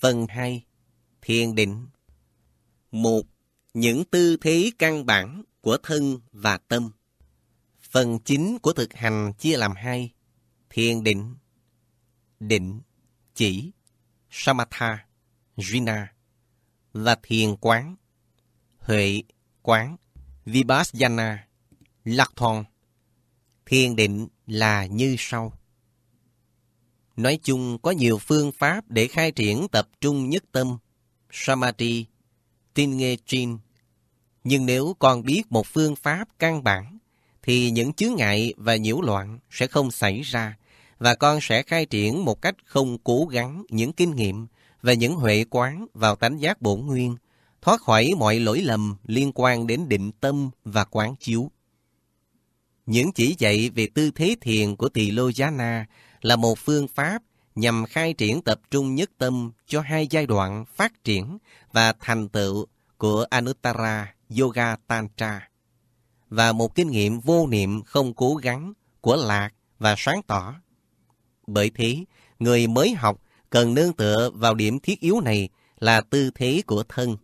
Phần 2 Thiền định 1. Những tư thế căn bản của thân và tâm Phần chính của thực hành chia làm hai Thiền định Định Chỉ Samatha Jina Và thiền quán Huệ Quán Vipassana Lạc thon Thiền định là như sau Nói chung có nhiều phương pháp để khai triển tập trung nhất tâm, samadhi, tin nghe chin. Nhưng nếu còn biết một phương pháp căn bản, thì những chướng ngại và nhiễu loạn sẽ không xảy ra và con sẽ khai triển một cách không cố gắng những kinh nghiệm và những huệ quán vào tánh giác bổn nguyên, thoát khỏi mọi lỗi lầm liên quan đến định tâm và quán chiếu. Những chỉ dạy về tư thế thiền của Tỳ Lô Giá Na là một phương pháp nhằm khai triển tập trung nhất tâm cho hai giai đoạn phát triển và thành tựu của Anuttara Yoga Tantra và một kinh nghiệm vô niệm không cố gắng của lạc và sáng tỏ. Bởi thế, người mới học cần nương tựa vào điểm thiết yếu này là tư thế của thân.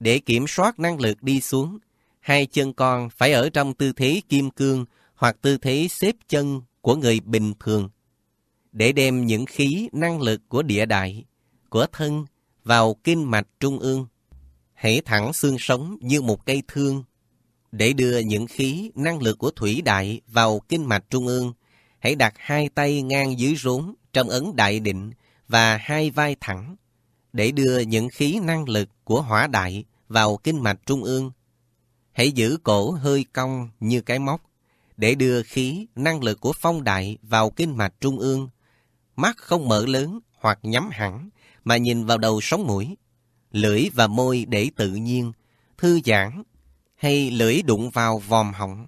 Để kiểm soát năng lực đi xuống, hai chân con phải ở trong tư thế kim cương hoặc tư thế xếp chân của người bình thường để đem những khí năng lực của địa đại, của thân vào kinh mạch trung ương. Hãy thẳng xương sống như một cây thương để đưa những khí năng lực của thủy đại vào kinh mạch trung ương. Hãy đặt hai tay ngang dưới rốn trong ấn đại định và hai vai thẳng để đưa những khí năng lực của hỏa đại vào kinh mạch trung ương. Hãy giữ cổ hơi cong như cái móc để đưa khí, năng lực của phong đại vào kinh mạch trung ương. Mắt không mở lớn hoặc nhắm hẳn, mà nhìn vào đầu sống mũi. Lưỡi và môi để tự nhiên, thư giãn, hay lưỡi đụng vào vòm họng.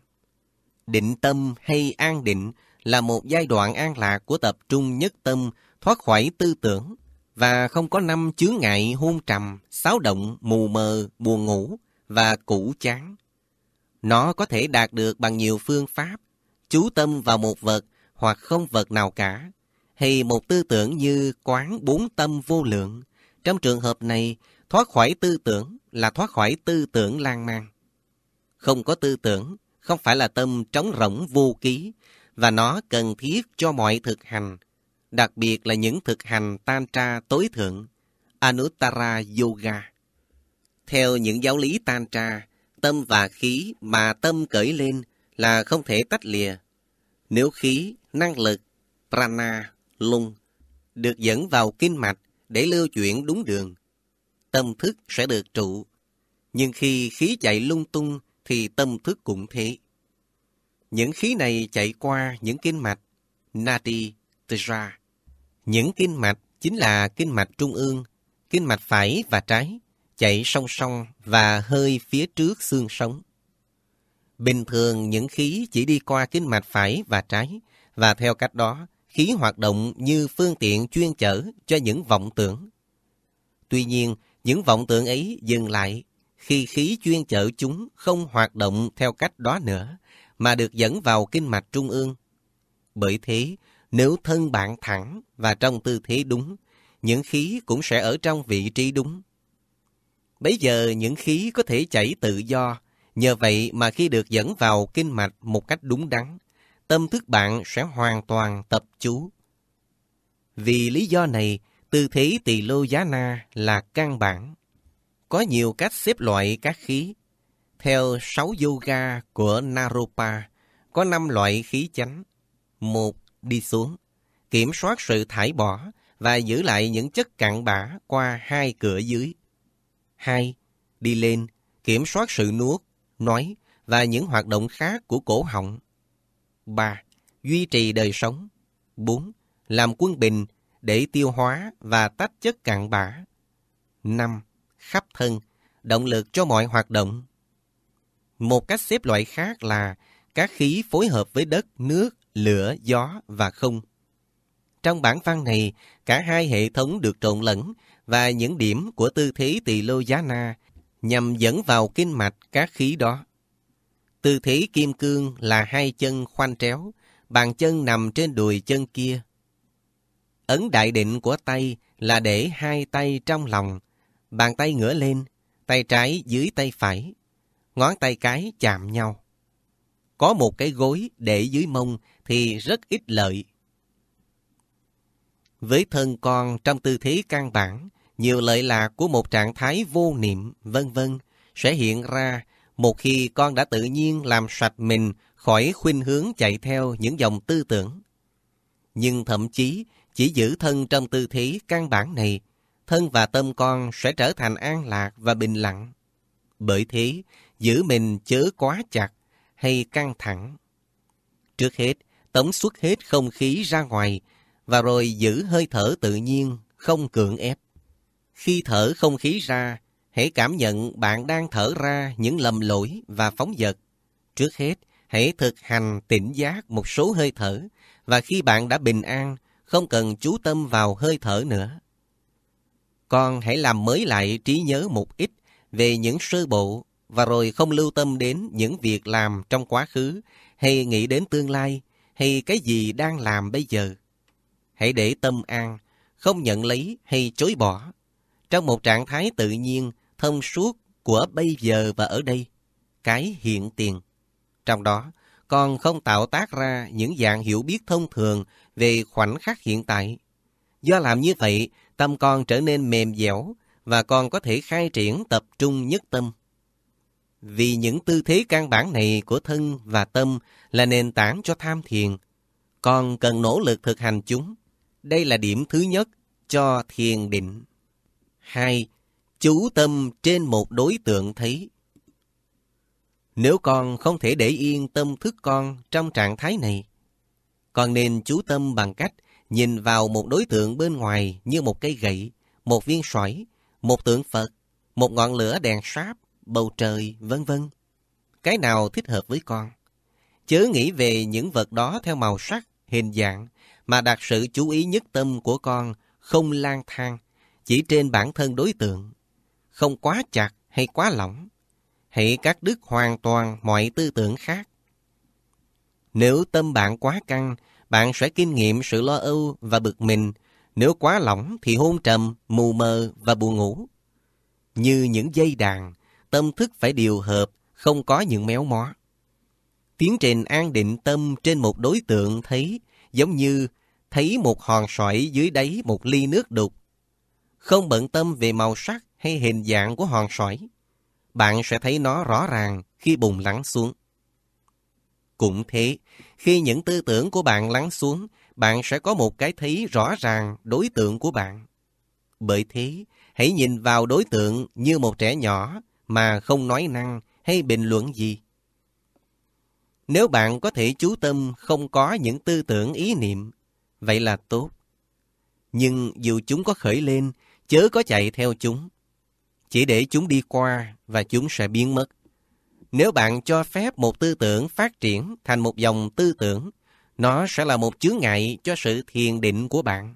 Định tâm hay an định là một giai đoạn an lạc của tập trung nhất tâm, thoát khỏi tư tưởng, và không có năm chướng ngại hôn trầm, xáo động, mù mờ, buồn ngủ và cũ chán. Nó có thể đạt được bằng nhiều phương pháp, chú tâm vào một vật hoặc không vật nào cả, hay một tư tưởng như quán bốn tâm vô lượng. Trong trường hợp này, thoát khỏi tư tưởng là thoát khỏi tư tưởng lan man. Không có tư tưởng, không phải là tâm trống rỗng vô ký, và nó cần thiết cho mọi thực hành, đặc biệt là những thực hành tan tra tối thượng, Anuttara Yoga. Theo những giáo lý tan tra, tâm và khí mà tâm cởi lên là không thể tách lìa. Nếu khí, năng lực, prana, lung được dẫn vào kinh mạch để lưu chuyển đúng đường, tâm thức sẽ được trụ. Nhưng khi khí chạy lung tung thì tâm thức cũng thế. Những khí này chạy qua những kinh mạch nadi, tira. Những kinh mạch chính là kinh mạch trung ương, kinh mạch phải và trái chạy song song và hơi phía trước xương sống. Bình thường những khí chỉ đi qua kinh mạch phải và trái, và theo cách đó, khí hoạt động như phương tiện chuyên chở cho những vọng tưởng. Tuy nhiên, những vọng tưởng ấy dừng lại khi khí chuyên chở chúng không hoạt động theo cách đó nữa, mà được dẫn vào kinh mạch trung ương. Bởi thế, nếu thân bạn thẳng và trong tư thế đúng, những khí cũng sẽ ở trong vị trí đúng bây giờ những khí có thể chảy tự do, nhờ vậy mà khi được dẫn vào kinh mạch một cách đúng đắn, tâm thức bạn sẽ hoàn toàn tập chú. Vì lý do này, tư thế tỳ lô giá na là căn bản. Có nhiều cách xếp loại các khí. Theo sáu yoga của Naropa, có 5 loại khí chánh. một Đi xuống. Kiểm soát sự thải bỏ và giữ lại những chất cặn bã qua hai cửa dưới. 2. Đi lên, kiểm soát sự nuốt, nói và những hoạt động khác của cổ họng. 3. Duy trì đời sống. 4. Làm quân bình để tiêu hóa và tách chất cặn bã. 5. Khắp thân, động lực cho mọi hoạt động. Một cách xếp loại khác là các khí phối hợp với đất, nước, lửa, gió và không. Trong bản văn này, cả hai hệ thống được trộn lẫn và những điểm của tư thế tỳ lô giá na nhằm dẫn vào kinh mạch các khí đó. Tư thế kim cương là hai chân khoanh tréo, bàn chân nằm trên đùi chân kia. Ấn đại định của tay là để hai tay trong lòng, bàn tay ngửa lên, tay trái dưới tay phải, ngón tay cái chạm nhau. Có một cái gối để dưới mông thì rất ít lợi. Với thân con trong tư thế căn bản, nhiều lợi lạc của một trạng thái vô niệm, vân vân sẽ hiện ra một khi con đã tự nhiên làm sạch mình khỏi khuynh hướng chạy theo những dòng tư tưởng. Nhưng thậm chí chỉ giữ thân trong tư thế căn bản này, thân và tâm con sẽ trở thành an lạc và bình lặng. Bởi thế, giữ mình chớ quá chặt hay căng thẳng. Trước hết, tống xuất hết không khí ra ngoài và rồi giữ hơi thở tự nhiên, không cưỡng ép. Khi thở không khí ra, hãy cảm nhận bạn đang thở ra những lầm lỗi và phóng dật. Trước hết, hãy thực hành tỉnh giác một số hơi thở và khi bạn đã bình an, không cần chú tâm vào hơi thở nữa. Còn hãy làm mới lại trí nhớ một ít về những sơ bộ và rồi không lưu tâm đến những việc làm trong quá khứ hay nghĩ đến tương lai hay cái gì đang làm bây giờ. Hãy để tâm an, không nhận lấy hay chối bỏ. Trong một trạng thái tự nhiên, thông suốt của bây giờ và ở đây, cái hiện tiền. Trong đó, còn không tạo tác ra những dạng hiểu biết thông thường về khoảnh khắc hiện tại. Do làm như vậy, tâm con trở nên mềm dẻo và con có thể khai triển tập trung nhất tâm. Vì những tư thế căn bản này của thân và tâm là nền tảng cho tham thiền, con cần nỗ lực thực hành chúng. Đây là điểm thứ nhất cho thiền định. 2. Chú tâm trên một đối tượng thấy. Nếu con không thể để yên tâm thức con trong trạng thái này, con nên chú tâm bằng cách nhìn vào một đối tượng bên ngoài như một cây gậy, một viên sỏi, một tượng Phật, một ngọn lửa đèn sáp, bầu trời, vân vân. Cái nào thích hợp với con? Chớ nghĩ về những vật đó theo màu sắc, hình dạng, mà đặt sự chú ý nhất tâm của con không lang thang, chỉ trên bản thân đối tượng, không quá chặt hay quá lỏng, hãy cắt đứt hoàn toàn mọi tư tưởng khác. Nếu tâm bạn quá căng, bạn sẽ kinh nghiệm sự lo âu và bực mình, nếu quá lỏng thì hôn trầm, mù mờ và buồn ngủ. Như những dây đàn, tâm thức phải điều hợp, không có những méo mó. Tiến trình an định tâm trên một đối tượng thấy giống như thấy một hòn sỏi dưới đáy một ly nước đục không bận tâm về màu sắc hay hình dạng của hòn sỏi. Bạn sẽ thấy nó rõ ràng khi bùng lắng xuống. Cũng thế, khi những tư tưởng của bạn lắng xuống, bạn sẽ có một cái thấy rõ ràng đối tượng của bạn. Bởi thế, hãy nhìn vào đối tượng như một trẻ nhỏ mà không nói năng hay bình luận gì. Nếu bạn có thể chú tâm không có những tư tưởng ý niệm, vậy là tốt. Nhưng dù chúng có khởi lên, chớ có chạy theo chúng. Chỉ để chúng đi qua và chúng sẽ biến mất. Nếu bạn cho phép một tư tưởng phát triển thành một dòng tư tưởng, nó sẽ là một chướng ngại cho sự thiền định của bạn.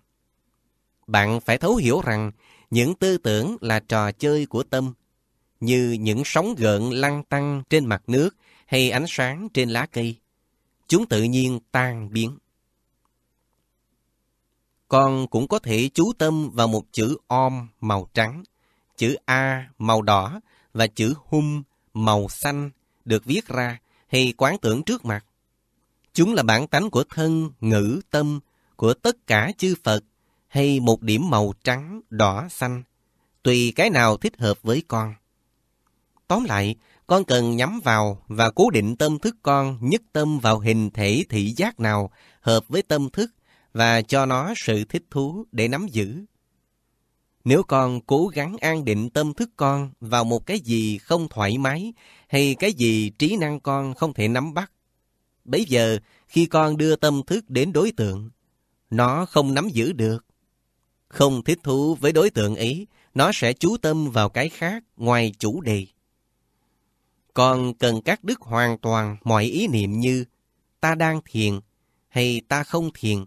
Bạn phải thấu hiểu rằng những tư tưởng là trò chơi của tâm, như những sóng gợn lăn tăng trên mặt nước hay ánh sáng trên lá cây. Chúng tự nhiên tan biến con cũng có thể chú tâm vào một chữ om màu trắng, chữ a màu đỏ và chữ hum màu xanh được viết ra hay quán tưởng trước mặt. Chúng là bản tánh của thân, ngữ, tâm, của tất cả chư Phật hay một điểm màu trắng, đỏ, xanh, tùy cái nào thích hợp với con. Tóm lại, con cần nhắm vào và cố định tâm thức con nhất tâm vào hình thể thị giác nào hợp với tâm thức và cho nó sự thích thú để nắm giữ. Nếu con cố gắng an định tâm thức con vào một cái gì không thoải mái hay cái gì trí năng con không thể nắm bắt, bây giờ khi con đưa tâm thức đến đối tượng, nó không nắm giữ được. Không thích thú với đối tượng ấy, nó sẽ chú tâm vào cái khác ngoài chủ đề. Con cần cắt đứt hoàn toàn mọi ý niệm như ta đang thiền hay ta không thiền,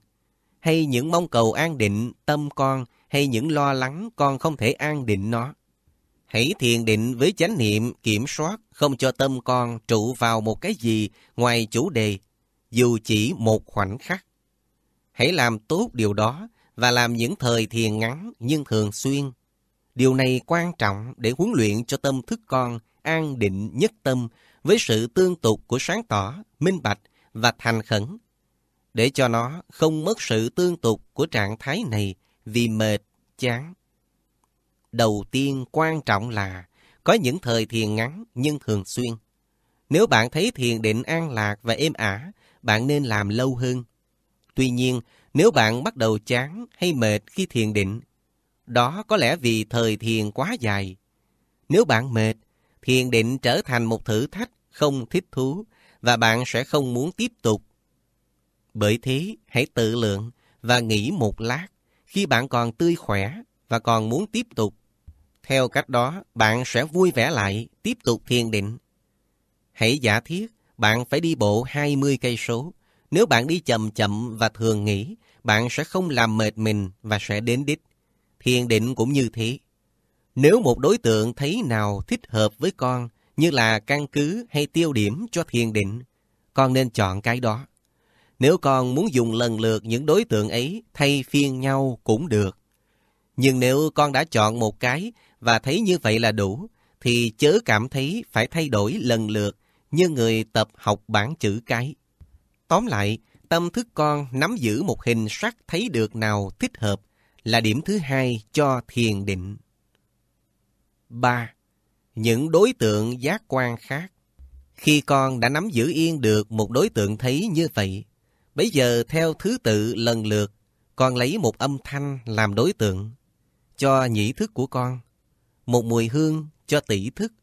hay những mong cầu an định tâm con hay những lo lắng con không thể an định nó. Hãy thiền định với chánh niệm kiểm soát không cho tâm con trụ vào một cái gì ngoài chủ đề, dù chỉ một khoảnh khắc. Hãy làm tốt điều đó và làm những thời thiền ngắn nhưng thường xuyên. Điều này quan trọng để huấn luyện cho tâm thức con an định nhất tâm với sự tương tục của sáng tỏ, minh bạch và thành khẩn để cho nó không mất sự tương tục của trạng thái này vì mệt, chán. Đầu tiên quan trọng là có những thời thiền ngắn nhưng thường xuyên. Nếu bạn thấy thiền định an lạc và êm ả, bạn nên làm lâu hơn. Tuy nhiên, nếu bạn bắt đầu chán hay mệt khi thiền định, đó có lẽ vì thời thiền quá dài. Nếu bạn mệt, thiền định trở thành một thử thách không thích thú và bạn sẽ không muốn tiếp tục bởi thế, hãy tự lượng và nghỉ một lát khi bạn còn tươi khỏe và còn muốn tiếp tục. Theo cách đó, bạn sẽ vui vẻ lại, tiếp tục thiền định. Hãy giả thiết bạn phải đi bộ 20 cây số. Nếu bạn đi chậm chậm và thường nghỉ, bạn sẽ không làm mệt mình và sẽ đến đích. Thiền định cũng như thế. Nếu một đối tượng thấy nào thích hợp với con, như là căn cứ hay tiêu điểm cho thiền định, con nên chọn cái đó. Nếu con muốn dùng lần lượt những đối tượng ấy thay phiên nhau cũng được. Nhưng nếu con đã chọn một cái và thấy như vậy là đủ, thì chớ cảm thấy phải thay đổi lần lượt như người tập học bản chữ cái. Tóm lại, tâm thức con nắm giữ một hình sắc thấy được nào thích hợp là điểm thứ hai cho thiền định. 3. Những đối tượng giác quan khác Khi con đã nắm giữ yên được một đối tượng thấy như vậy, Bây giờ theo thứ tự lần lượt, con lấy một âm thanh làm đối tượng, cho nhĩ thức của con, một mùi hương cho tỷ thức,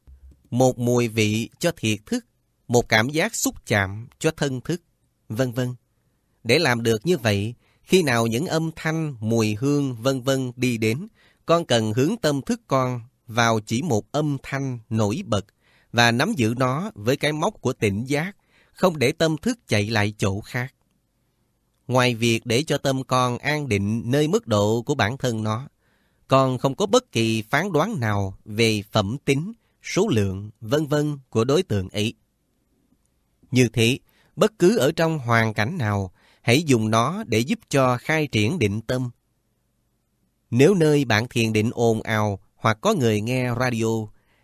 một mùi vị cho thiệt thức, một cảm giác xúc chạm cho thân thức, vân vân. Để làm được như vậy, khi nào những âm thanh, mùi hương, vân vân đi đến, con cần hướng tâm thức con vào chỉ một âm thanh nổi bật và nắm giữ nó với cái móc của tỉnh giác, không để tâm thức chạy lại chỗ khác ngoài việc để cho tâm con an định nơi mức độ của bản thân nó, con không có bất kỳ phán đoán nào về phẩm tính, số lượng, vân vân của đối tượng ấy. Như thế, bất cứ ở trong hoàn cảnh nào, hãy dùng nó để giúp cho khai triển định tâm. Nếu nơi bạn thiền định ồn ào hoặc có người nghe radio,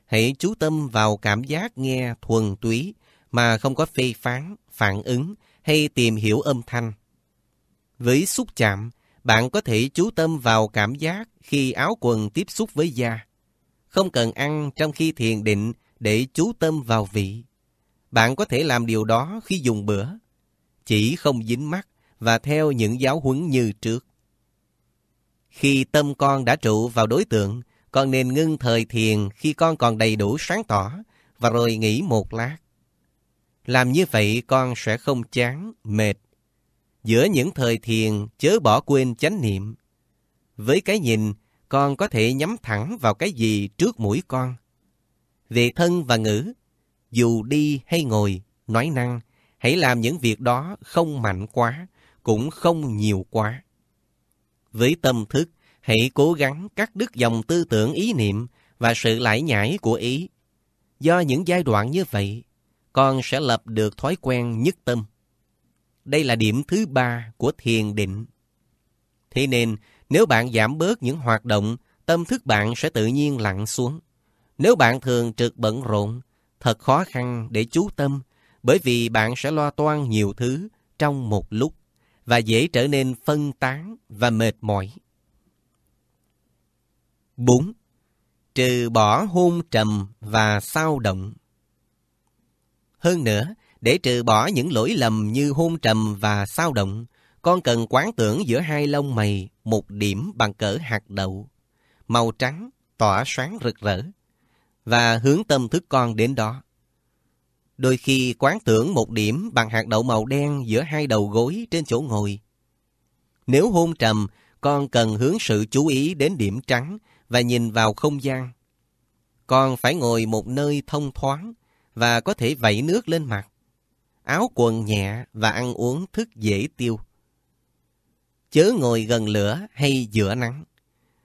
hãy chú tâm vào cảm giác nghe thuần túy mà không có phê phán, phản ứng hay tìm hiểu âm thanh. Với xúc chạm, bạn có thể chú tâm vào cảm giác khi áo quần tiếp xúc với da. Không cần ăn trong khi thiền định để chú tâm vào vị. Bạn có thể làm điều đó khi dùng bữa. Chỉ không dính mắt và theo những giáo huấn như trước. Khi tâm con đã trụ vào đối tượng, con nên ngưng thời thiền khi con còn đầy đủ sáng tỏ và rồi nghỉ một lát. Làm như vậy con sẽ không chán, mệt giữa những thời thiền chớ bỏ quên chánh niệm. Với cái nhìn, con có thể nhắm thẳng vào cái gì trước mũi con. Về thân và ngữ, dù đi hay ngồi, nói năng, hãy làm những việc đó không mạnh quá, cũng không nhiều quá. Với tâm thức, hãy cố gắng cắt đứt dòng tư tưởng ý niệm và sự lải nhải của ý. Do những giai đoạn như vậy, con sẽ lập được thói quen nhất tâm. Đây là điểm thứ ba của thiền định. Thế nên, nếu bạn giảm bớt những hoạt động, tâm thức bạn sẽ tự nhiên lặng xuống. Nếu bạn thường trực bận rộn, thật khó khăn để chú tâm, bởi vì bạn sẽ lo toan nhiều thứ trong một lúc và dễ trở nên phân tán và mệt mỏi. 4. Trừ bỏ hôn trầm và sao động. Hơn nữa, để trừ bỏ những lỗi lầm như hôn trầm và sao động, con cần quán tưởng giữa hai lông mày một điểm bằng cỡ hạt đậu, màu trắng, tỏa sáng rực rỡ, và hướng tâm thức con đến đó. Đôi khi quán tưởng một điểm bằng hạt đậu màu đen giữa hai đầu gối trên chỗ ngồi. Nếu hôn trầm, con cần hướng sự chú ý đến điểm trắng và nhìn vào không gian. Con phải ngồi một nơi thông thoáng và có thể vẩy nước lên mặt áo quần nhẹ và ăn uống thức dễ tiêu. Chớ ngồi gần lửa hay giữa nắng.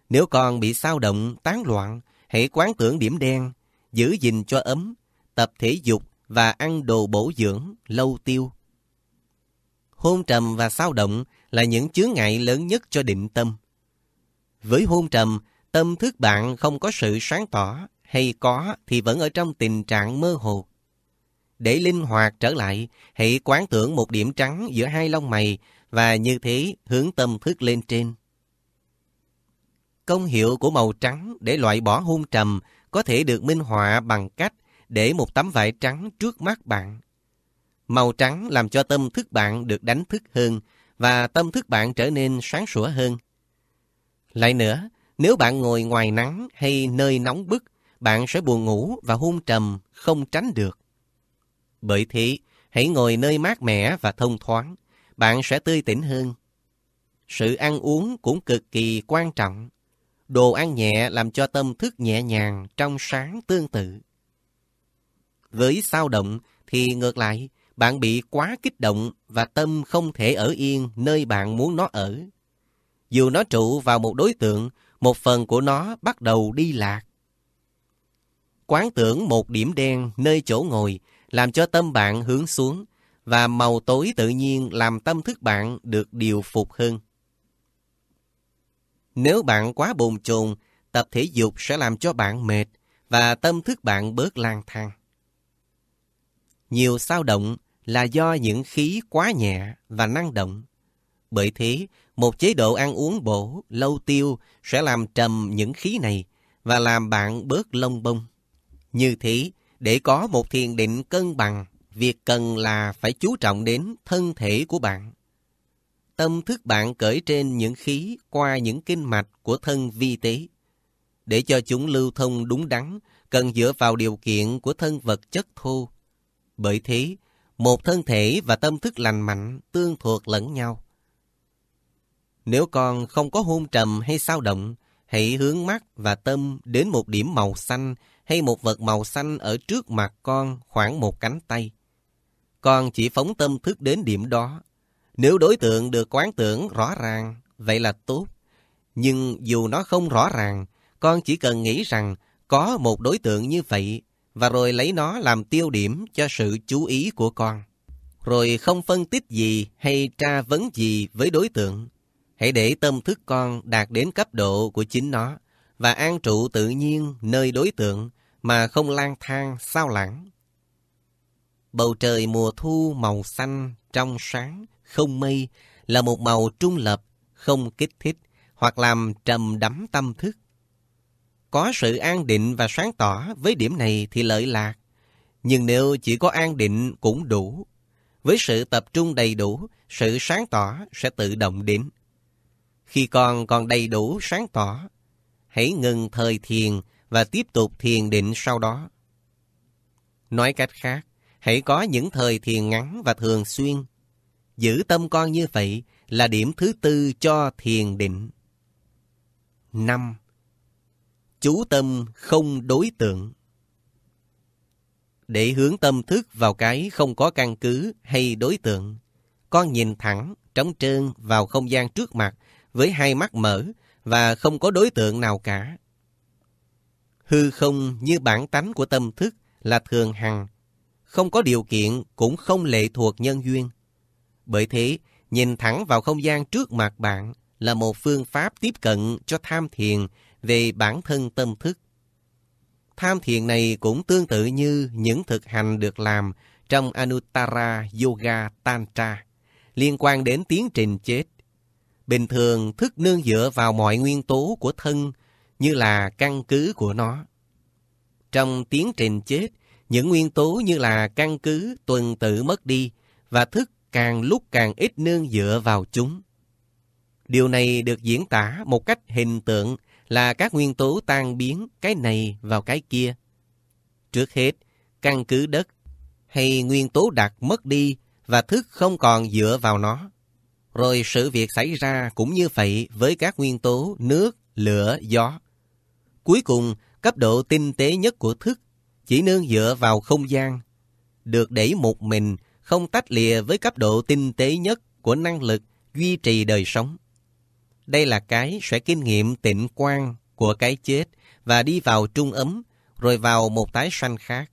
Nếu còn bị sao động, tán loạn, hãy quán tưởng điểm đen, giữ gìn cho ấm, tập thể dục và ăn đồ bổ dưỡng, lâu tiêu. Hôn trầm và sao động là những chướng ngại lớn nhất cho định tâm. Với hôn trầm, tâm thức bạn không có sự sáng tỏ hay có thì vẫn ở trong tình trạng mơ hồ để linh hoạt trở lại, hãy quán tưởng một điểm trắng giữa hai lông mày và như thế hướng tâm thức lên trên. Công hiệu của màu trắng để loại bỏ hung trầm có thể được minh họa bằng cách để một tấm vải trắng trước mắt bạn. Màu trắng làm cho tâm thức bạn được đánh thức hơn và tâm thức bạn trở nên sáng sủa hơn. Lại nữa, nếu bạn ngồi ngoài nắng hay nơi nóng bức, bạn sẽ buồn ngủ và hung trầm không tránh được. Bởi thế, hãy ngồi nơi mát mẻ và thông thoáng, bạn sẽ tươi tỉnh hơn. Sự ăn uống cũng cực kỳ quan trọng. Đồ ăn nhẹ làm cho tâm thức nhẹ nhàng, trong sáng tương tự. Với sao động thì ngược lại, bạn bị quá kích động và tâm không thể ở yên nơi bạn muốn nó ở. Dù nó trụ vào một đối tượng, một phần của nó bắt đầu đi lạc. Quán tưởng một điểm đen nơi chỗ ngồi làm cho tâm bạn hướng xuống và màu tối tự nhiên làm tâm thức bạn được điều phục hơn. Nếu bạn quá bồn chồn, tập thể dục sẽ làm cho bạn mệt và tâm thức bạn bớt lang thang. Nhiều sao động là do những khí quá nhẹ và năng động. Bởi thế, một chế độ ăn uống bổ, lâu tiêu sẽ làm trầm những khí này và làm bạn bớt lông bông. Như thế, để có một thiền định cân bằng, việc cần là phải chú trọng đến thân thể của bạn. Tâm thức bạn cởi trên những khí qua những kinh mạch của thân vi tế. Để cho chúng lưu thông đúng đắn, cần dựa vào điều kiện của thân vật chất thô. Bởi thế, một thân thể và tâm thức lành mạnh tương thuộc lẫn nhau. Nếu con không có hôn trầm hay sao động, hãy hướng mắt và tâm đến một điểm màu xanh hay một vật màu xanh ở trước mặt con khoảng một cánh tay. Con chỉ phóng tâm thức đến điểm đó. Nếu đối tượng được quán tưởng rõ ràng, vậy là tốt. Nhưng dù nó không rõ ràng, con chỉ cần nghĩ rằng có một đối tượng như vậy và rồi lấy nó làm tiêu điểm cho sự chú ý của con. Rồi không phân tích gì hay tra vấn gì với đối tượng. Hãy để tâm thức con đạt đến cấp độ của chính nó và an trụ tự nhiên nơi đối tượng mà không lang thang sao lãng. Bầu trời mùa thu màu xanh, trong sáng, không mây là một màu trung lập, không kích thích hoặc làm trầm đắm tâm thức. Có sự an định và sáng tỏ với điểm này thì lợi lạc, nhưng nếu chỉ có an định cũng đủ. Với sự tập trung đầy đủ, sự sáng tỏ sẽ tự động đến. Khi con còn đầy đủ sáng tỏ, hãy ngừng thời thiền và tiếp tục thiền định sau đó. Nói cách khác, hãy có những thời thiền ngắn và thường xuyên. Giữ tâm con như vậy là điểm thứ tư cho thiền định. 5. Chú tâm không đối tượng Để hướng tâm thức vào cái không có căn cứ hay đối tượng, con nhìn thẳng, trống trơn vào không gian trước mặt với hai mắt mở và không có đối tượng nào cả. Hư không như bản tánh của tâm thức là thường hằng, không có điều kiện cũng không lệ thuộc nhân duyên. Bởi thế, nhìn thẳng vào không gian trước mặt bạn là một phương pháp tiếp cận cho tham thiền về bản thân tâm thức. Tham thiền này cũng tương tự như những thực hành được làm trong Anuttara Yoga Tantra liên quan đến tiến trình chết. Bình thường, thức nương dựa vào mọi nguyên tố của thân, như là căn cứ của nó. Trong tiến trình chết, những nguyên tố như là căn cứ tuần tự mất đi và thức càng lúc càng ít nương dựa vào chúng. Điều này được diễn tả một cách hình tượng là các nguyên tố tan biến cái này vào cái kia. Trước hết, căn cứ đất hay nguyên tố đặt mất đi và thức không còn dựa vào nó. Rồi sự việc xảy ra cũng như vậy với các nguyên tố nước, lửa, gió. Cuối cùng, cấp độ tinh tế nhất của thức chỉ nương dựa vào không gian, được để một mình, không tách lìa với cấp độ tinh tế nhất của năng lực duy trì đời sống. Đây là cái sẽ kinh nghiệm tịnh quan của cái chết và đi vào trung ấm, rồi vào một tái sanh khác.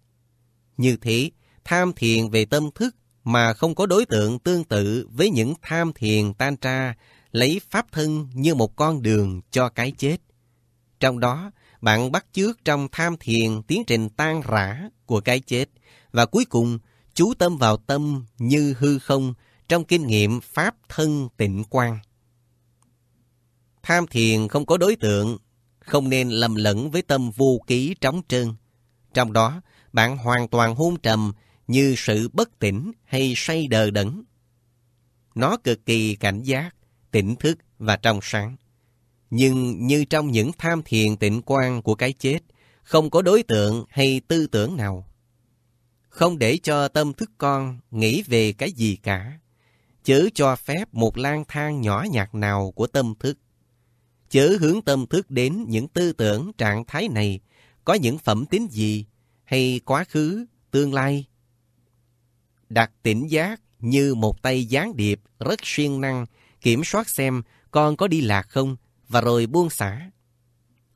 Như thế, tham thiền về tâm thức mà không có đối tượng tương tự với những tham thiền tan tra lấy pháp thân như một con đường cho cái chết. Trong đó, bạn bắt chước trong tham thiền tiến trình tan rã của cái chết và cuối cùng chú tâm vào tâm như hư không trong kinh nghiệm pháp thân tịnh quan. Tham thiền không có đối tượng, không nên lầm lẫn với tâm vô ký trống trơn. Trong đó, bạn hoàn toàn hôn trầm như sự bất tỉnh hay say đờ đẫn. Nó cực kỳ cảnh giác, tỉnh thức và trong sáng nhưng như trong những tham thiền tịnh quan của cái chết, không có đối tượng hay tư tưởng nào. Không để cho tâm thức con nghĩ về cái gì cả, chớ cho phép một lang thang nhỏ nhặt nào của tâm thức. Chớ hướng tâm thức đến những tư tưởng trạng thái này có những phẩm tính gì hay quá khứ, tương lai. Đặt tỉnh giác như một tay gián điệp rất siêng năng kiểm soát xem con có đi lạc không và rồi buông xả.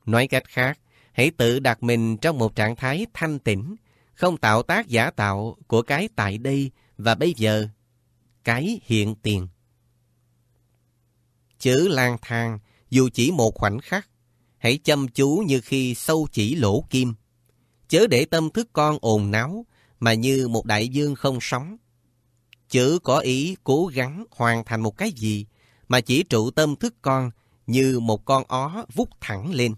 Nói cách khác, hãy tự đặt mình trong một trạng thái thanh tĩnh, không tạo tác giả tạo của cái tại đây và bây giờ, cái hiện tiền. Chữ lang thang, dù chỉ một khoảnh khắc, hãy chăm chú như khi sâu chỉ lỗ kim. Chớ để tâm thức con ồn náo, mà như một đại dương không sóng. Chữ có ý cố gắng hoàn thành một cái gì, mà chỉ trụ tâm thức con như một con ó vút thẳng lên.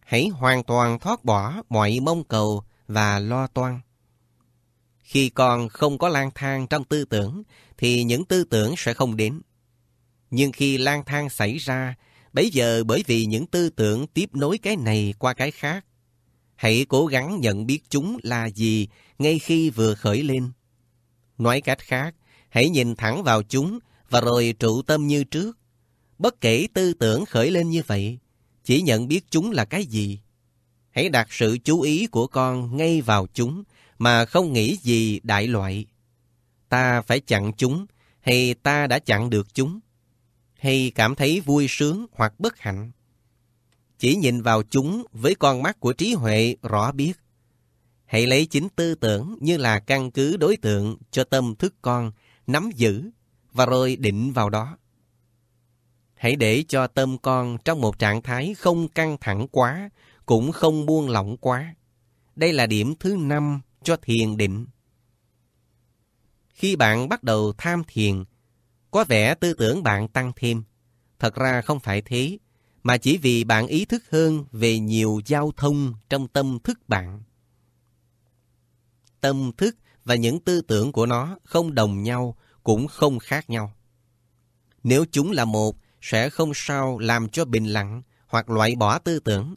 Hãy hoàn toàn thoát bỏ mọi mong cầu và lo toan. Khi con không có lang thang trong tư tưởng, thì những tư tưởng sẽ không đến. Nhưng khi lang thang xảy ra, bây giờ bởi vì những tư tưởng tiếp nối cái này qua cái khác, hãy cố gắng nhận biết chúng là gì ngay khi vừa khởi lên. Nói cách khác, hãy nhìn thẳng vào chúng và rồi trụ tâm như trước, bất kể tư tưởng khởi lên như vậy, chỉ nhận biết chúng là cái gì. Hãy đặt sự chú ý của con ngay vào chúng mà không nghĩ gì đại loại. Ta phải chặn chúng hay ta đã chặn được chúng hay cảm thấy vui sướng hoặc bất hạnh. Chỉ nhìn vào chúng với con mắt của trí huệ rõ biết. Hãy lấy chính tư tưởng như là căn cứ đối tượng cho tâm thức con nắm giữ và rồi định vào đó. Hãy để cho tâm con trong một trạng thái không căng thẳng quá, cũng không buông lỏng quá. Đây là điểm thứ năm cho thiền định. Khi bạn bắt đầu tham thiền, có vẻ tư tưởng bạn tăng thêm. Thật ra không phải thế, mà chỉ vì bạn ý thức hơn về nhiều giao thông trong tâm thức bạn. Tâm thức và những tư tưởng của nó không đồng nhau, cũng không khác nhau. Nếu chúng là một, sẽ không sao làm cho bình lặng hoặc loại bỏ tư tưởng.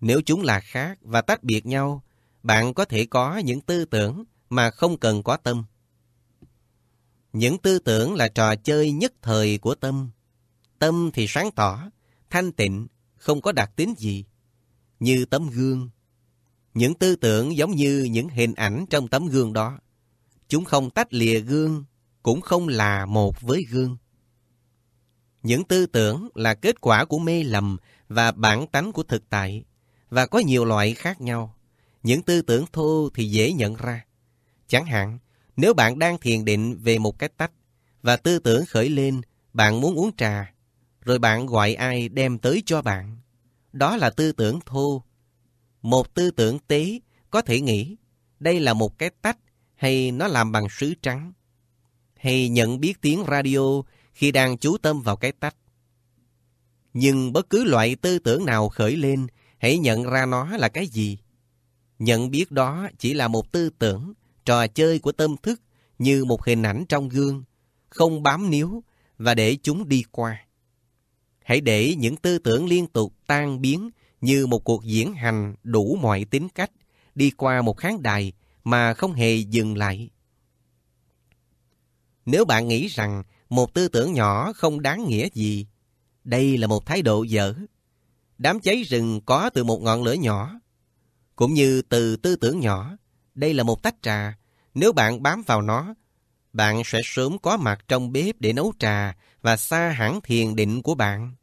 Nếu chúng là khác và tách biệt nhau, bạn có thể có những tư tưởng mà không cần có tâm. Những tư tưởng là trò chơi nhất thời của tâm. Tâm thì sáng tỏ, thanh tịnh, không có đặc tính gì, như tấm gương. Những tư tưởng giống như những hình ảnh trong tấm gương đó. Chúng không tách lìa gương, cũng không là một với gương. Những tư tưởng là kết quả của mê lầm và bản tánh của thực tại, và có nhiều loại khác nhau. Những tư tưởng thô thì dễ nhận ra. Chẳng hạn, nếu bạn đang thiền định về một cái tách, và tư tưởng khởi lên, bạn muốn uống trà, rồi bạn gọi ai đem tới cho bạn. Đó là tư tưởng thô. Một tư tưởng tế có thể nghĩ, đây là một cái tách hay nó làm bằng sứ trắng. Hay nhận biết tiếng radio khi đang chú tâm vào cái tách. Nhưng bất cứ loại tư tưởng nào khởi lên, hãy nhận ra nó là cái gì. Nhận biết đó chỉ là một tư tưởng, trò chơi của tâm thức như một hình ảnh trong gương, không bám níu và để chúng đi qua. Hãy để những tư tưởng liên tục tan biến như một cuộc diễn hành đủ mọi tính cách đi qua một khán đài mà không hề dừng lại. Nếu bạn nghĩ rằng một tư tưởng nhỏ không đáng nghĩa gì. Đây là một thái độ dở. Đám cháy rừng có từ một ngọn lửa nhỏ, cũng như từ tư tưởng nhỏ. Đây là một tách trà. Nếu bạn bám vào nó, bạn sẽ sớm có mặt trong bếp để nấu trà và xa hẳn thiền định của bạn.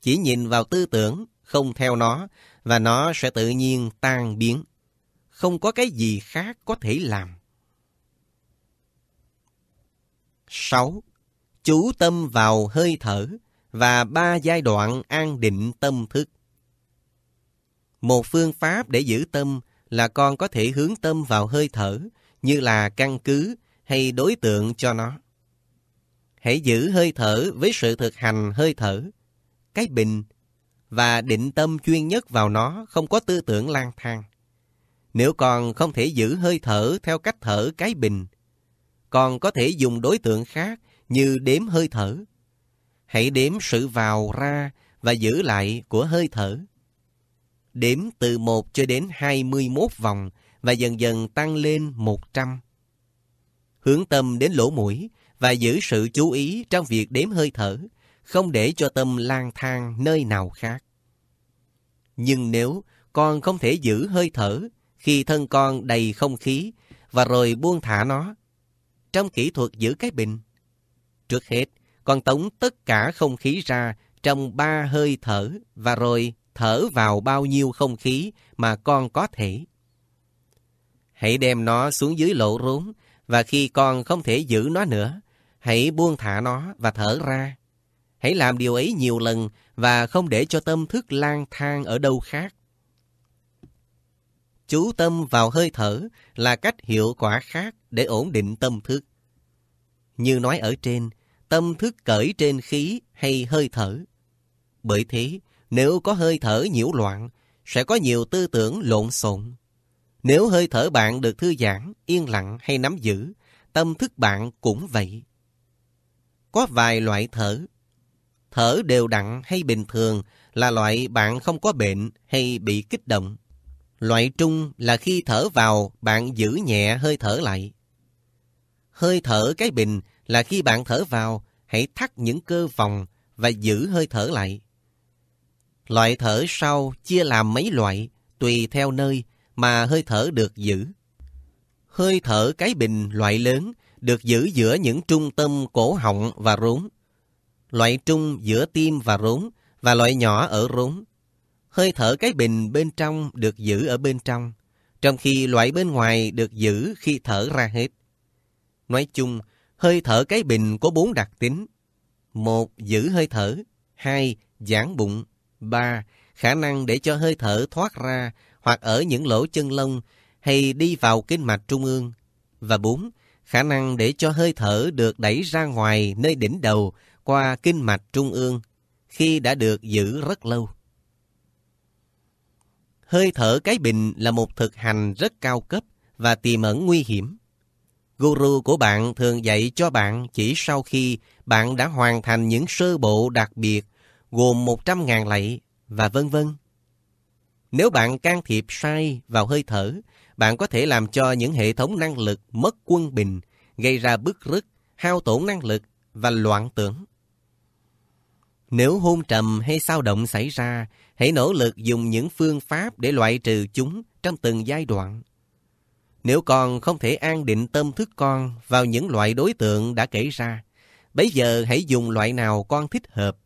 Chỉ nhìn vào tư tưởng, không theo nó, và nó sẽ tự nhiên tan biến. Không có cái gì khác có thể làm. 6 chú tâm vào hơi thở và ba giai đoạn an định tâm thức. Một phương pháp để giữ tâm là con có thể hướng tâm vào hơi thở như là căn cứ hay đối tượng cho nó. Hãy giữ hơi thở với sự thực hành hơi thở, cái bình và định tâm chuyên nhất vào nó không có tư tưởng lang thang. Nếu con không thể giữ hơi thở theo cách thở cái bình, con có thể dùng đối tượng khác như đếm hơi thở. Hãy đếm sự vào ra và giữ lại của hơi thở. Đếm từ 1 cho đến 21 vòng và dần dần tăng lên 100. Hướng tâm đến lỗ mũi và giữ sự chú ý trong việc đếm hơi thở, không để cho tâm lang thang nơi nào khác. Nhưng nếu con không thể giữ hơi thở khi thân con đầy không khí và rồi buông thả nó, trong kỹ thuật giữ cái bình, Trước hết, con tống tất cả không khí ra trong ba hơi thở và rồi thở vào bao nhiêu không khí mà con có thể. Hãy đem nó xuống dưới lỗ rốn và khi con không thể giữ nó nữa, hãy buông thả nó và thở ra. Hãy làm điều ấy nhiều lần và không để cho tâm thức lang thang ở đâu khác. Chú tâm vào hơi thở là cách hiệu quả khác để ổn định tâm thức như nói ở trên, tâm thức cởi trên khí hay hơi thở. Bởi thế, nếu có hơi thở nhiễu loạn, sẽ có nhiều tư tưởng lộn xộn. Nếu hơi thở bạn được thư giãn, yên lặng hay nắm giữ, tâm thức bạn cũng vậy. Có vài loại thở. Thở đều đặn hay bình thường là loại bạn không có bệnh hay bị kích động. Loại trung là khi thở vào, bạn giữ nhẹ hơi thở lại. Hơi thở cái bình là khi bạn thở vào, hãy thắt những cơ vòng và giữ hơi thở lại. Loại thở sau chia làm mấy loại, tùy theo nơi mà hơi thở được giữ. Hơi thở cái bình loại lớn được giữ giữa những trung tâm cổ họng và rốn. Loại trung giữa tim và rốn và loại nhỏ ở rốn. Hơi thở cái bình bên trong được giữ ở bên trong, trong khi loại bên ngoài được giữ khi thở ra hết. Nói chung, hơi thở cái bình có bốn đặc tính. một Giữ hơi thở. hai Giãn bụng. ba Khả năng để cho hơi thở thoát ra hoặc ở những lỗ chân lông hay đi vào kinh mạch trung ương. Và bốn Khả năng để cho hơi thở được đẩy ra ngoài nơi đỉnh đầu qua kinh mạch trung ương khi đã được giữ rất lâu. Hơi thở cái bình là một thực hành rất cao cấp và tiềm ẩn nguy hiểm. Guru của bạn thường dạy cho bạn chỉ sau khi bạn đã hoàn thành những sơ bộ đặc biệt gồm 100.000 lạy và vân vân. Nếu bạn can thiệp sai vào hơi thở, bạn có thể làm cho những hệ thống năng lực mất quân bình, gây ra bức rứt, hao tổn năng lực và loạn tưởng. Nếu hôn trầm hay sao động xảy ra, hãy nỗ lực dùng những phương pháp để loại trừ chúng trong từng giai đoạn. Nếu con không thể an định tâm thức con vào những loại đối tượng đã kể ra, bây giờ hãy dùng loại nào con thích hợp.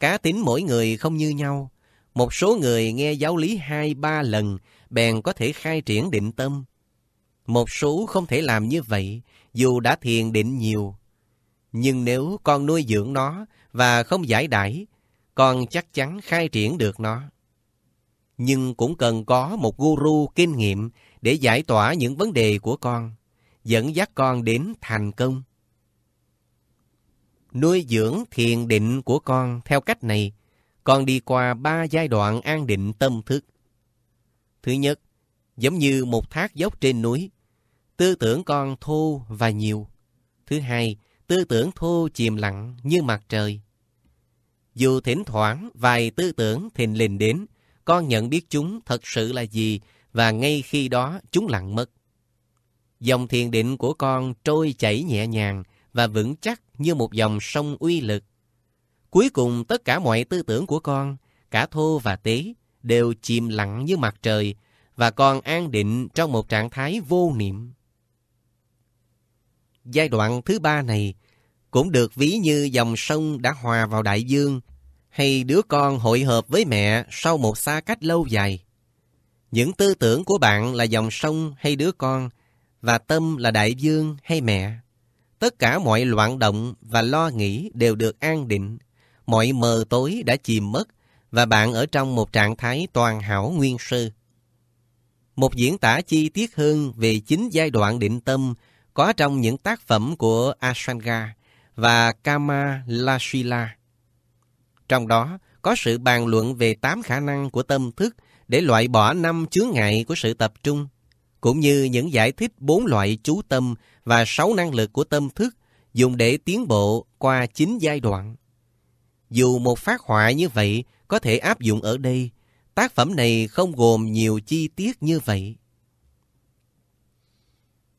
Cá tính mỗi người không như nhau. Một số người nghe giáo lý hai ba lần bèn có thể khai triển định tâm. Một số không thể làm như vậy dù đã thiền định nhiều. Nhưng nếu con nuôi dưỡng nó và không giải đải, con chắc chắn khai triển được nó nhưng cũng cần có một guru kinh nghiệm để giải tỏa những vấn đề của con, dẫn dắt con đến thành công. Nuôi dưỡng thiền định của con theo cách này, con đi qua ba giai đoạn an định tâm thức. Thứ nhất, giống như một thác dốc trên núi, tư tưởng con thô và nhiều. Thứ hai, tư tưởng thô chìm lặng như mặt trời. Dù thỉnh thoảng vài tư tưởng thình lình đến, con nhận biết chúng thật sự là gì và ngay khi đó chúng lặng mất. Dòng thiền định của con trôi chảy nhẹ nhàng và vững chắc như một dòng sông uy lực. Cuối cùng tất cả mọi tư tưởng của con, cả thô và tế, đều chìm lặng như mặt trời và con an định trong một trạng thái vô niệm. Giai đoạn thứ ba này cũng được ví như dòng sông đã hòa vào đại dương hay đứa con hội hợp với mẹ sau một xa cách lâu dài. Những tư tưởng của bạn là dòng sông hay đứa con, và tâm là đại dương hay mẹ. Tất cả mọi loạn động và lo nghĩ đều được an định, mọi mờ tối đã chìm mất và bạn ở trong một trạng thái toàn hảo nguyên sơ. Một diễn tả chi tiết hơn về chính giai đoạn định tâm có trong những tác phẩm của Asanga và Kama Lashila. Trong đó có sự bàn luận về 8 khả năng của tâm thức để loại bỏ năm chướng ngại của sự tập trung, cũng như những giải thích bốn loại chú tâm và sáu năng lực của tâm thức dùng để tiến bộ qua chín giai đoạn. Dù một phát họa như vậy có thể áp dụng ở đây, tác phẩm này không gồm nhiều chi tiết như vậy.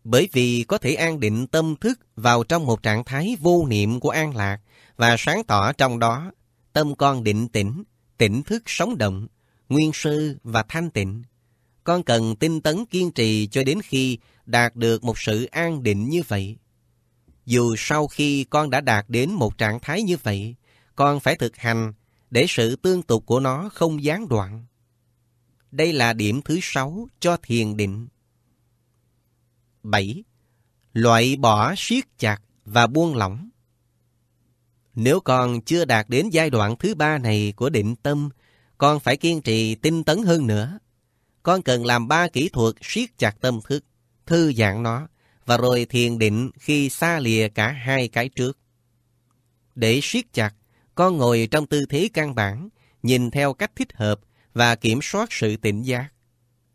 Bởi vì có thể an định tâm thức vào trong một trạng thái vô niệm của an lạc và sáng tỏ trong đó, Tâm con định tĩnh, tỉnh thức sống động, nguyên sư và thanh tịnh. Con cần tinh tấn kiên trì cho đến khi đạt được một sự an định như vậy. Dù sau khi con đã đạt đến một trạng thái như vậy, con phải thực hành để sự tương tục của nó không gián đoạn. Đây là điểm thứ sáu cho thiền định. 7. Loại bỏ siết chặt và buông lỏng. Nếu con chưa đạt đến giai đoạn thứ ba này của định tâm, con phải kiên trì tinh tấn hơn nữa. Con cần làm ba kỹ thuật siết chặt tâm thức, thư giãn nó, và rồi thiền định khi xa lìa cả hai cái trước. Để siết chặt, con ngồi trong tư thế căn bản, nhìn theo cách thích hợp và kiểm soát sự tỉnh giác.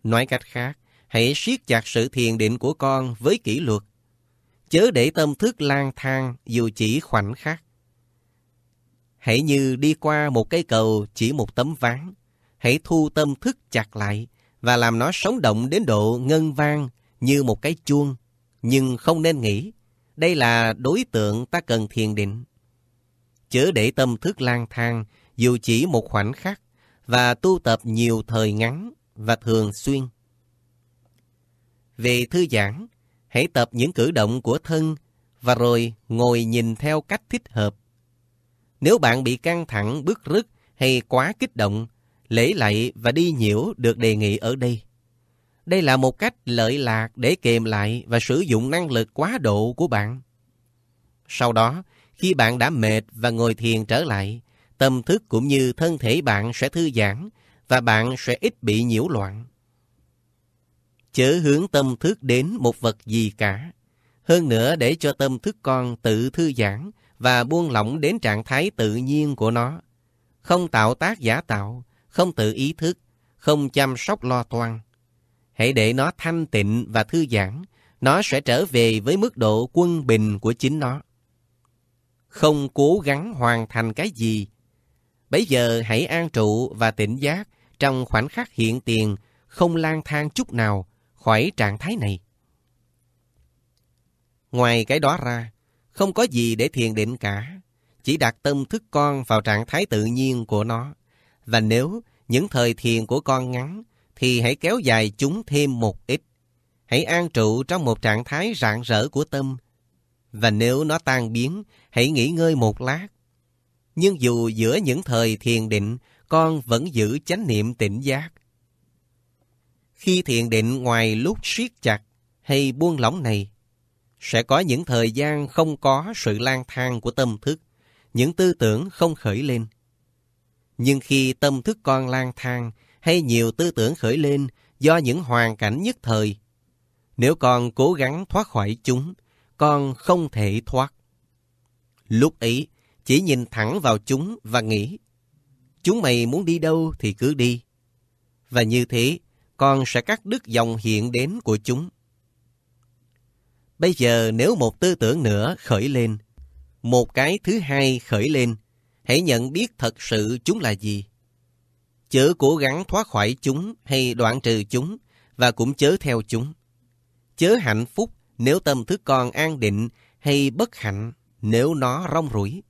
Nói cách khác, hãy siết chặt sự thiền định của con với kỷ luật. Chớ để tâm thức lang thang dù chỉ khoảnh khắc. Hãy như đi qua một cây cầu chỉ một tấm ván. Hãy thu tâm thức chặt lại và làm nó sống động đến độ ngân vang như một cái chuông. Nhưng không nên nghĩ, đây là đối tượng ta cần thiền định. Chớ để tâm thức lang thang dù chỉ một khoảnh khắc và tu tập nhiều thời ngắn và thường xuyên. Về thư giãn, hãy tập những cử động của thân và rồi ngồi nhìn theo cách thích hợp nếu bạn bị căng thẳng, bức rứt hay quá kích động, lễ lạy và đi nhiễu được đề nghị ở đây. Đây là một cách lợi lạc để kềm lại và sử dụng năng lực quá độ của bạn. Sau đó, khi bạn đã mệt và ngồi thiền trở lại, tâm thức cũng như thân thể bạn sẽ thư giãn và bạn sẽ ít bị nhiễu loạn. Chớ hướng tâm thức đến một vật gì cả. Hơn nữa để cho tâm thức con tự thư giãn và buông lỏng đến trạng thái tự nhiên của nó. Không tạo tác giả tạo, không tự ý thức, không chăm sóc lo toan. Hãy để nó thanh tịnh và thư giãn, nó sẽ trở về với mức độ quân bình của chính nó. Không cố gắng hoàn thành cái gì. Bây giờ hãy an trụ và tỉnh giác trong khoảnh khắc hiện tiền, không lang thang chút nào khỏi trạng thái này. Ngoài cái đó ra, không có gì để thiền định cả, chỉ đặt tâm thức con vào trạng thái tự nhiên của nó. Và nếu những thời thiền của con ngắn, thì hãy kéo dài chúng thêm một ít. Hãy an trụ trong một trạng thái rạng rỡ của tâm. Và nếu nó tan biến, hãy nghỉ ngơi một lát. Nhưng dù giữa những thời thiền định, con vẫn giữ chánh niệm tỉnh giác. Khi thiền định ngoài lúc siết chặt hay buông lỏng này, sẽ có những thời gian không có sự lang thang của tâm thức, những tư tưởng không khởi lên. Nhưng khi tâm thức con lang thang hay nhiều tư tưởng khởi lên do những hoàn cảnh nhất thời, nếu con cố gắng thoát khỏi chúng, con không thể thoát. Lúc ấy, chỉ nhìn thẳng vào chúng và nghĩ, chúng mày muốn đi đâu thì cứ đi. Và như thế, con sẽ cắt đứt dòng hiện đến của chúng. Bây giờ nếu một tư tưởng nữa khởi lên, một cái thứ hai khởi lên, hãy nhận biết thật sự chúng là gì. Chớ cố gắng thoát khỏi chúng hay đoạn trừ chúng và cũng chớ theo chúng. Chớ hạnh phúc nếu tâm thức còn an định hay bất hạnh nếu nó rong rủi.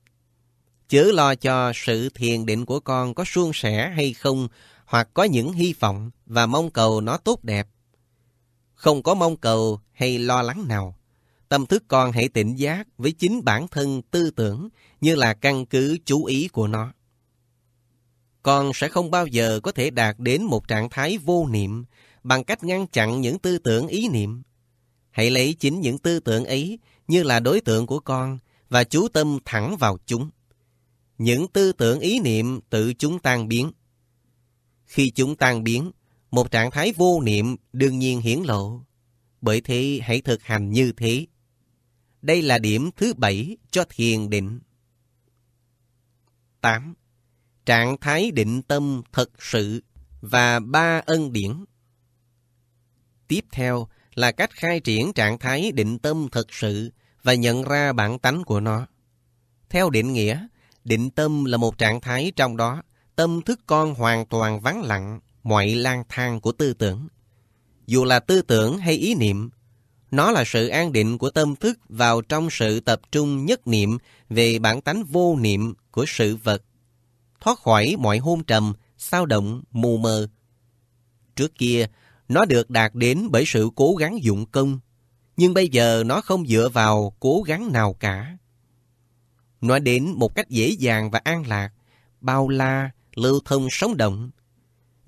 Chớ lo cho sự thiền định của con có suôn sẻ hay không hoặc có những hy vọng và mong cầu nó tốt đẹp. Không có mong cầu hay lo lắng nào. Tâm thức con hãy tỉnh giác với chính bản thân tư tưởng như là căn cứ chú ý của nó. Con sẽ không bao giờ có thể đạt đến một trạng thái vô niệm bằng cách ngăn chặn những tư tưởng ý niệm. Hãy lấy chính những tư tưởng ấy như là đối tượng của con và chú tâm thẳng vào chúng. Những tư tưởng ý niệm tự chúng tan biến. Khi chúng tan biến, một trạng thái vô niệm đương nhiên hiển lộ. Bởi thế hãy thực hành như thế. Đây là điểm thứ bảy cho thiền định. 8. Trạng thái định tâm thật sự và ba ân điển. Tiếp theo là cách khai triển trạng thái định tâm thật sự và nhận ra bản tánh của nó. Theo định nghĩa, định tâm là một trạng thái trong đó tâm thức con hoàn toàn vắng lặng, mọi lang thang của tư tưởng. Dù là tư tưởng hay ý niệm, nó là sự an định của tâm thức vào trong sự tập trung nhất niệm về bản tánh vô niệm của sự vật, thoát khỏi mọi hôn trầm, sao động, mù mờ. Trước kia, nó được đạt đến bởi sự cố gắng dụng công, nhưng bây giờ nó không dựa vào cố gắng nào cả. Nó đến một cách dễ dàng và an lạc, bao la, lưu thông sống động.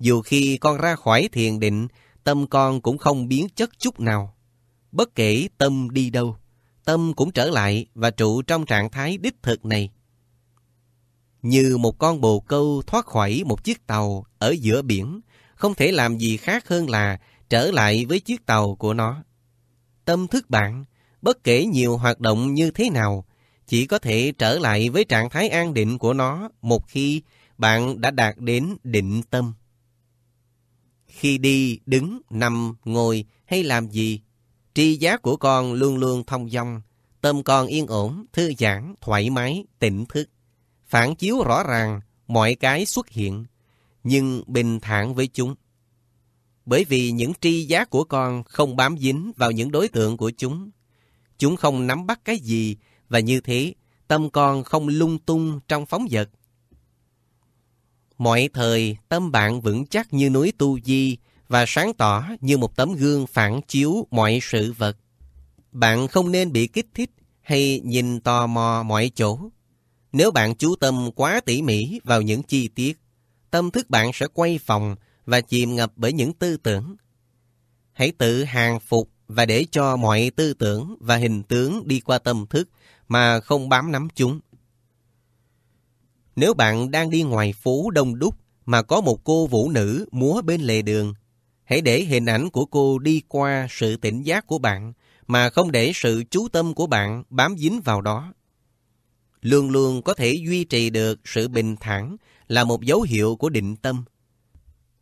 Dù khi con ra khỏi thiền định, tâm con cũng không biến chất chút nào bất kể tâm đi đâu, tâm cũng trở lại và trụ trong trạng thái đích thực này. Như một con bồ câu thoát khỏi một chiếc tàu ở giữa biển, không thể làm gì khác hơn là trở lại với chiếc tàu của nó. Tâm thức bạn, bất kể nhiều hoạt động như thế nào, chỉ có thể trở lại với trạng thái an định của nó một khi bạn đã đạt đến định tâm. Khi đi, đứng, nằm, ngồi hay làm gì Tri giác của con luôn luôn thông dong, tâm con yên ổn, thư giãn, thoải mái, tỉnh thức, phản chiếu rõ ràng mọi cái xuất hiện, nhưng bình thản với chúng. Bởi vì những tri giác của con không bám dính vào những đối tượng của chúng. Chúng không nắm bắt cái gì và như thế tâm con không lung tung trong phóng vật. Mọi thời tâm bạn vững chắc như núi Tu Di và sáng tỏ như một tấm gương phản chiếu mọi sự vật. Bạn không nên bị kích thích hay nhìn tò mò mọi chỗ. Nếu bạn chú tâm quá tỉ mỉ vào những chi tiết, tâm thức bạn sẽ quay phòng và chìm ngập bởi những tư tưởng. Hãy tự hàng phục và để cho mọi tư tưởng và hình tướng đi qua tâm thức mà không bám nắm chúng. Nếu bạn đang đi ngoài phố đông đúc mà có một cô vũ nữ múa bên lề đường, Hãy để hình ảnh của cô đi qua sự tỉnh giác của bạn mà không để sự chú tâm của bạn bám dính vào đó. Luôn luôn có thể duy trì được sự bình thản là một dấu hiệu của định tâm.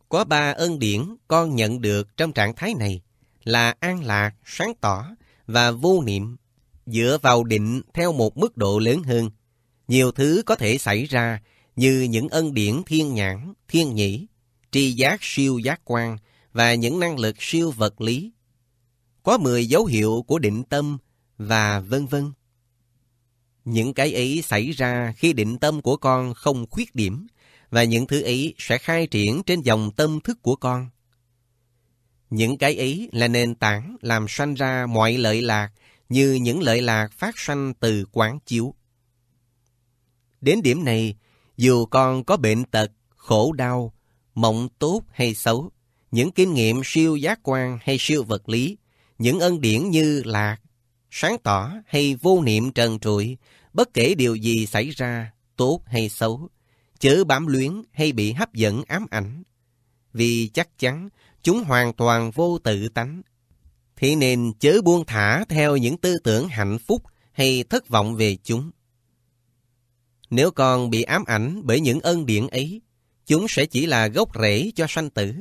Có ba ân điển con nhận được trong trạng thái này là an lạc, sáng tỏ và vô niệm. Dựa vào định theo một mức độ lớn hơn, nhiều thứ có thể xảy ra như những ân điển thiên nhãn, thiên nhĩ, tri giác siêu giác quan, và những năng lực siêu vật lý. Có 10 dấu hiệu của định tâm và vân vân. Những cái ấy xảy ra khi định tâm của con không khuyết điểm và những thứ ấy sẽ khai triển trên dòng tâm thức của con. Những cái ấy là nền tảng làm sanh ra mọi lợi lạc như những lợi lạc phát sanh từ quán chiếu. Đến điểm này, dù con có bệnh tật, khổ đau, mộng tốt hay xấu, những kinh nghiệm siêu giác quan hay siêu vật lý, những ân điển như lạc, sáng tỏ hay vô niệm trần trụi, bất kể điều gì xảy ra, tốt hay xấu, chớ bám luyến hay bị hấp dẫn ám ảnh. Vì chắc chắn chúng hoàn toàn vô tự tánh. thì nên chớ buông thả theo những tư tưởng hạnh phúc hay thất vọng về chúng. Nếu còn bị ám ảnh bởi những ân điển ấy, chúng sẽ chỉ là gốc rễ cho sanh tử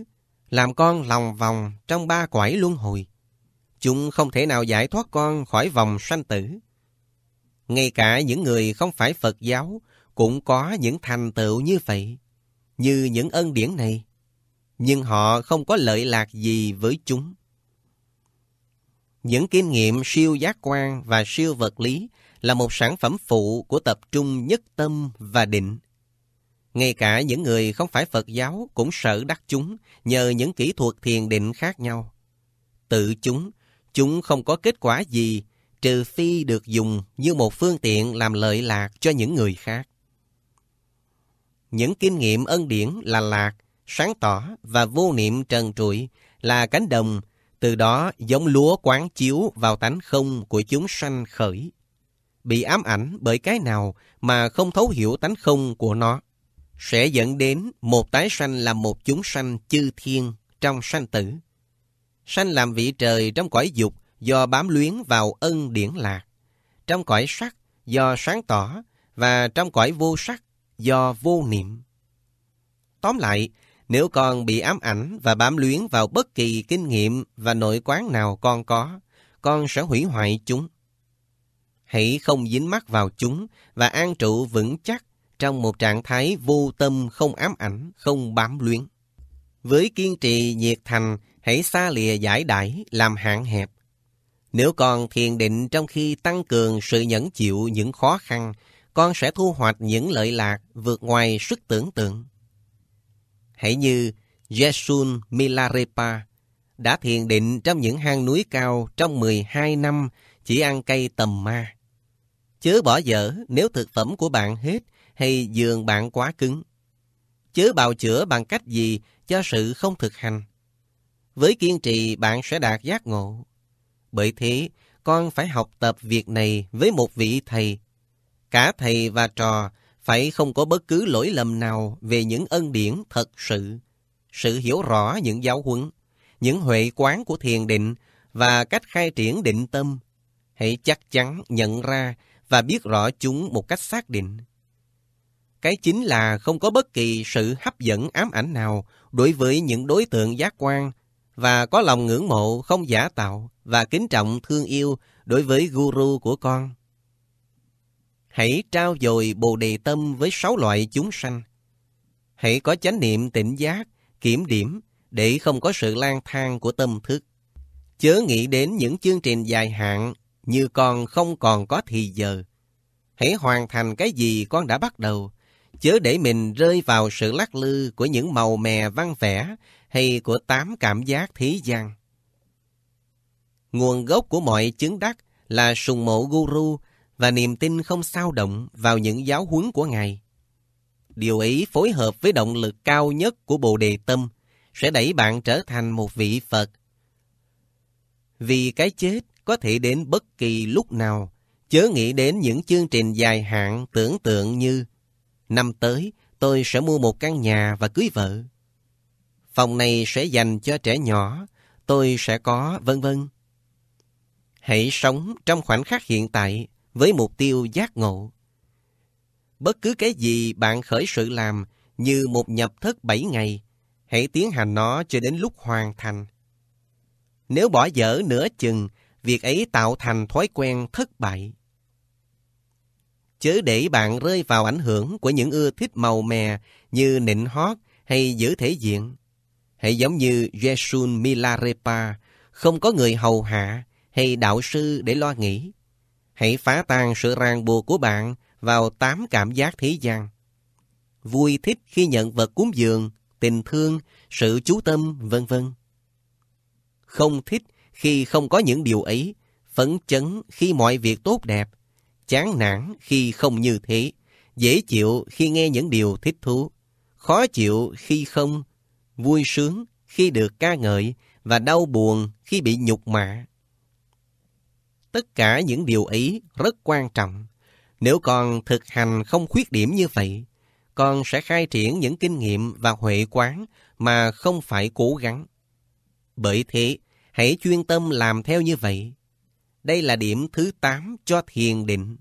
làm con lòng vòng trong ba quải luân hồi. Chúng không thể nào giải thoát con khỏi vòng sanh tử. Ngay cả những người không phải Phật giáo cũng có những thành tựu như vậy, như những ân điển này, nhưng họ không có lợi lạc gì với chúng. Những kinh nghiệm siêu giác quan và siêu vật lý là một sản phẩm phụ của tập trung nhất tâm và định – ngay cả những người không phải Phật giáo cũng sợ đắc chúng nhờ những kỹ thuật thiền định khác nhau. Tự chúng, chúng không có kết quả gì trừ phi được dùng như một phương tiện làm lợi lạc cho những người khác. Những kinh nghiệm ân điển là lạc, sáng tỏ và vô niệm trần trụi là cánh đồng, từ đó giống lúa quán chiếu vào tánh không của chúng sanh khởi. Bị ám ảnh bởi cái nào mà không thấu hiểu tánh không của nó sẽ dẫn đến một tái sanh là một chúng sanh chư thiên trong sanh tử. Sanh làm vị trời trong cõi dục do bám luyến vào ân điển lạc, trong cõi sắc do sáng tỏ và trong cõi vô sắc do vô niệm. Tóm lại, nếu con bị ám ảnh và bám luyến vào bất kỳ kinh nghiệm và nội quán nào con có, con sẽ hủy hoại chúng. Hãy không dính mắc vào chúng và an trụ vững chắc trong một trạng thái vô tâm không ám ảnh, không bám luyến. Với kiên trì nhiệt thành, hãy xa lìa giải đải làm hạn hẹp. Nếu còn thiền định trong khi tăng cường sự nhẫn chịu những khó khăn, con sẽ thu hoạch những lợi lạc vượt ngoài sức tưởng tượng. Hãy như Yesun Milarepa đã thiền định trong những hang núi cao trong 12 năm chỉ ăn cây tầm ma. Chớ bỏ dở nếu thực phẩm của bạn hết hay giường bạn quá cứng. Chớ bào chữa bằng cách gì cho sự không thực hành. Với kiên trì bạn sẽ đạt giác ngộ. Bởi thế, con phải học tập việc này với một vị thầy. Cả thầy và trò phải không có bất cứ lỗi lầm nào về những ân điển thật sự. Sự hiểu rõ những giáo huấn, những huệ quán của thiền định và cách khai triển định tâm. Hãy chắc chắn nhận ra và biết rõ chúng một cách xác định cái chính là không có bất kỳ sự hấp dẫn ám ảnh nào đối với những đối tượng giác quan và có lòng ngưỡng mộ không giả tạo và kính trọng thương yêu đối với guru của con. Hãy trao dồi bồ đề tâm với sáu loại chúng sanh. Hãy có chánh niệm tỉnh giác, kiểm điểm để không có sự lang thang của tâm thức. Chớ nghĩ đến những chương trình dài hạn như con không còn có thì giờ. Hãy hoàn thành cái gì con đã bắt đầu chớ để mình rơi vào sự lắc lư của những màu mè văn vẽ hay của tám cảm giác thế gian. Nguồn gốc của mọi chứng đắc là sùng mộ guru và niềm tin không sao động vào những giáo huấn của Ngài. Điều ấy phối hợp với động lực cao nhất của Bồ Đề Tâm sẽ đẩy bạn trở thành một vị Phật. Vì cái chết có thể đến bất kỳ lúc nào, chớ nghĩ đến những chương trình dài hạn tưởng tượng như Năm tới, tôi sẽ mua một căn nhà và cưới vợ. Phòng này sẽ dành cho trẻ nhỏ, tôi sẽ có vân vân. Hãy sống trong khoảnh khắc hiện tại với mục tiêu giác ngộ. Bất cứ cái gì bạn khởi sự làm như một nhập thất 7 ngày, hãy tiến hành nó cho đến lúc hoàn thành. Nếu bỏ dở nửa chừng, việc ấy tạo thành thói quen thất bại chớ để bạn rơi vào ảnh hưởng của những ưa thích màu mè như nịnh hót hay giữ thể diện. Hãy giống như Yesun Milarepa, không có người hầu hạ hay đạo sư để lo nghĩ. Hãy phá tan sự ràng buộc của bạn vào tám cảm giác thế gian. Vui thích khi nhận vật cúng dường, tình thương, sự chú tâm, vân vân. Không thích khi không có những điều ấy, phấn chấn khi mọi việc tốt đẹp, chán nản khi không như thế, dễ chịu khi nghe những điều thích thú, khó chịu khi không, vui sướng khi được ca ngợi và đau buồn khi bị nhục mạ. Tất cả những điều ấy rất quan trọng. Nếu con thực hành không khuyết điểm như vậy, con sẽ khai triển những kinh nghiệm và huệ quán mà không phải cố gắng. Bởi thế, hãy chuyên tâm làm theo như vậy. Đây là điểm thứ 8 cho thiền định.